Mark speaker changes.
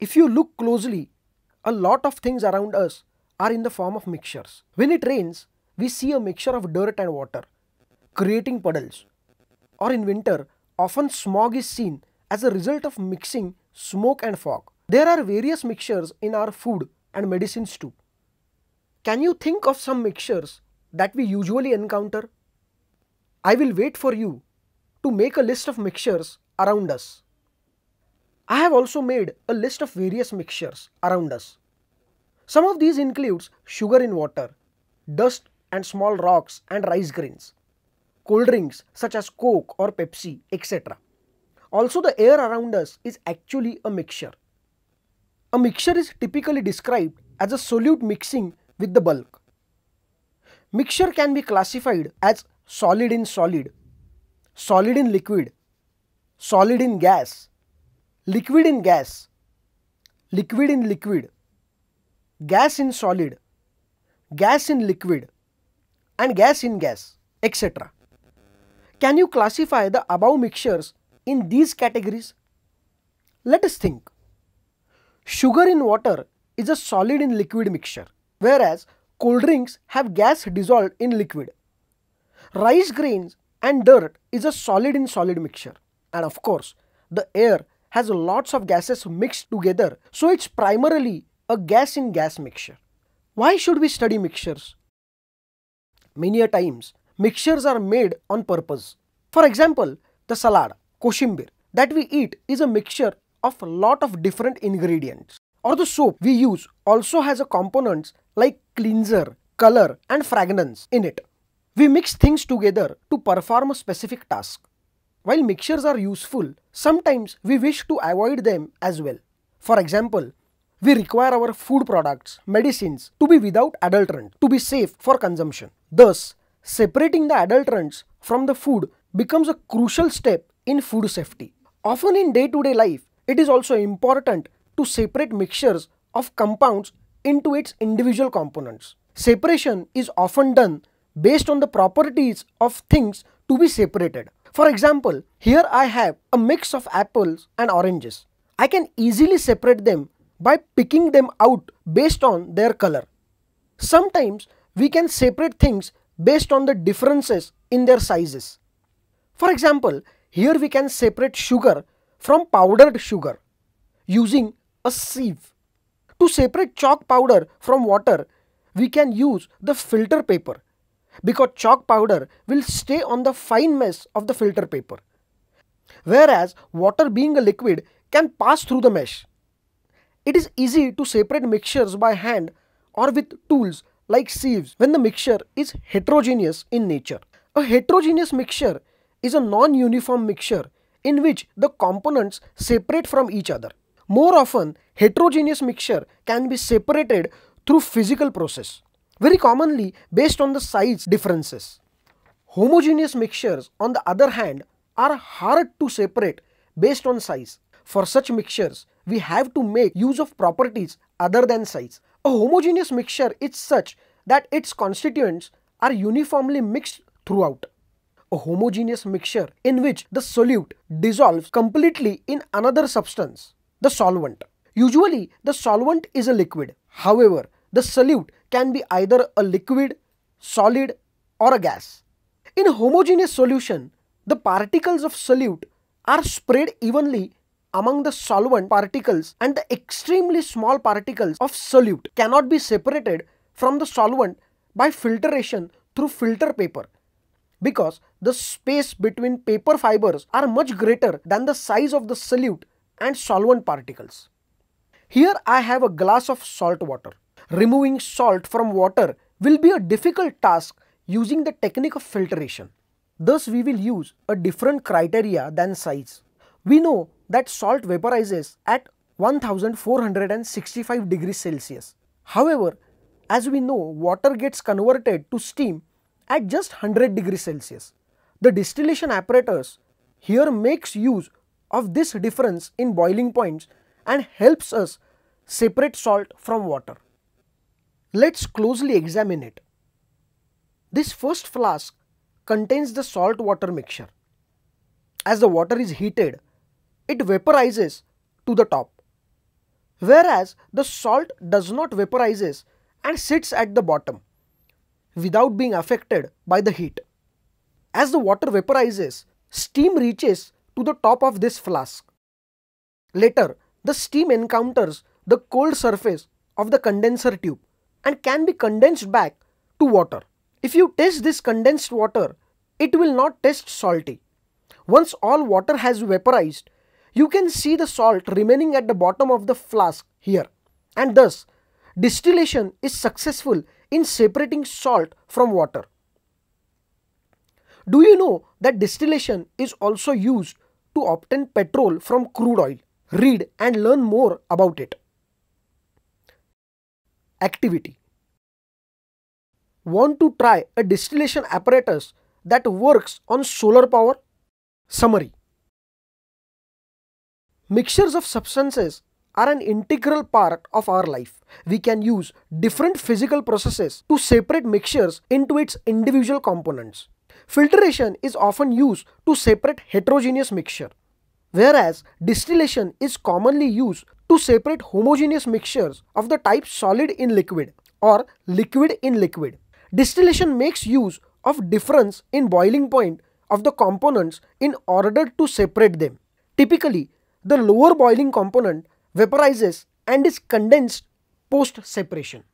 Speaker 1: If you look closely, a lot of things around us are in the form of mixtures. When it rains, we see a mixture of dirt and water, creating puddles. Or in winter, often smog is seen as a result of mixing smoke and fog. There are various mixtures in our food and medicines too. Can you think of some mixtures that we usually encounter? I will wait for you to make a list of mixtures around us. I have also made a list of various mixtures around us. Some of these includes sugar in water, dust and small rocks and rice grains, cold drinks such as Coke or Pepsi, etc. Also the air around us is actually a mixture. A mixture is typically described as a solute mixing with the bulk. Mixture can be classified as solid in solid, solid in liquid, solid in gas, liquid in gas, liquid in liquid, gas in solid, gas in liquid and gas in gas, etc. Can you classify the above mixtures in these categories? Let us think. Sugar in water is a solid in liquid mixture, whereas cold drinks have gas dissolved in liquid. Rice grains and dirt is a solid in solid mixture. And of course, the air has lots of gases mixed together, so it's primarily a gas in gas mixture. Why should we study mixtures? Many a times, mixtures are made on purpose. For example, the salad, koshimbir, that we eat is a mixture of a lot of different ingredients. Or the soap we use also has a components like cleanser, color and fragrance in it. We mix things together to perform a specific task. While mixtures are useful Sometimes we wish to avoid them as well. For example, we require our food products, medicines to be without adulterant, to be safe for consumption. Thus, separating the adulterants from the food becomes a crucial step in food safety. Often in day-to-day life, it is also important to separate mixtures of compounds into its individual components. Separation is often done based on the properties of things to be separated. For example, here I have a mix of apples and oranges. I can easily separate them by picking them out based on their color. Sometimes we can separate things based on the differences in their sizes. For example, here we can separate sugar from powdered sugar using a sieve. To separate chalk powder from water, we can use the filter paper because chalk powder will stay on the fine mesh of the filter paper. Whereas water being a liquid can pass through the mesh. It is easy to separate mixtures by hand or with tools like sieves when the mixture is heterogeneous in nature. A heterogeneous mixture is a non-uniform mixture in which the components separate from each other. More often, heterogeneous mixture can be separated through physical process very commonly based on the size differences. Homogeneous mixtures on the other hand are hard to separate based on size. For such mixtures, we have to make use of properties other than size. A homogeneous mixture is such that its constituents are uniformly mixed throughout. A homogeneous mixture in which the solute dissolves completely in another substance, the solvent. Usually, the solvent is a liquid. However, the solute can be either a liquid, solid or a gas. In a homogeneous solution, the particles of solute are spread evenly among the solvent particles and the extremely small particles of solute cannot be separated from the solvent by filtration through filter paper because the space between paper fibers are much greater than the size of the solute and solvent particles. Here I have a glass of salt water removing salt from water will be a difficult task using the technique of filtration. Thus, we will use a different criteria than size. We know that salt vaporizes at 1465 degrees Celsius. However, as we know, water gets converted to steam at just 100 degrees Celsius. The distillation apparatus here makes use of this difference in boiling points and helps us separate salt from water. Let's closely examine it. This first flask contains the salt water mixture. As the water is heated, it vaporizes to the top. Whereas the salt does not vaporizes and sits at the bottom without being affected by the heat. As the water vaporizes, steam reaches to the top of this flask. Later, the steam encounters the cold surface of the condenser tube and can be condensed back to water. If you test this condensed water, it will not taste salty. Once all water has vaporized, you can see the salt remaining at the bottom of the flask here. And thus, distillation is successful in separating salt from water. Do you know that distillation is also used to obtain petrol from crude oil? Read and learn more about it activity. Want to try a distillation apparatus that works on solar power? Summary Mixtures of substances are an integral part of our life. We can use different physical processes to separate mixtures into its individual components. Filtration is often used to separate heterogeneous mixture, whereas distillation is commonly used to separate homogeneous mixtures of the type solid in liquid or liquid in liquid. Distillation makes use of difference in boiling point of the components in order to separate them. Typically, the lower boiling component vaporizes and is condensed post-separation.